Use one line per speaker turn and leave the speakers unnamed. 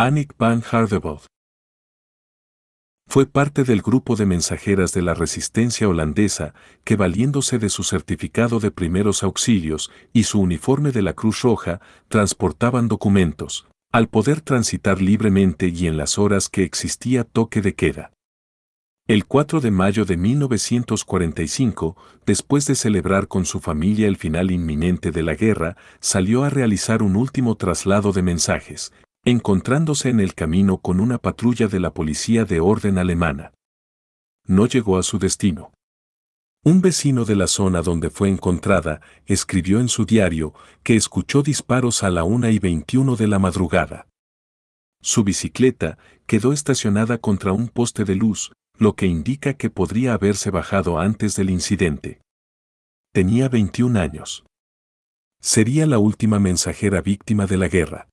Annick van Hardebod.
Fue parte del grupo de mensajeras de la resistencia holandesa que valiéndose de su certificado de primeros auxilios y su uniforme de la Cruz Roja, transportaban documentos, al poder transitar libremente y en las horas que existía toque de queda. El 4 de mayo de 1945, después de celebrar con su familia el final inminente de la guerra, salió a realizar un último traslado de mensajes, encontrándose en el camino con una patrulla de la policía de orden alemana. No llegó a su destino. Un vecino de la zona donde fue encontrada escribió en su diario que escuchó disparos a la 1 y 21 de la madrugada. Su bicicleta quedó estacionada contra un poste de luz, lo que indica que podría haberse bajado antes del incidente. Tenía 21 años. Sería la última mensajera víctima de la guerra.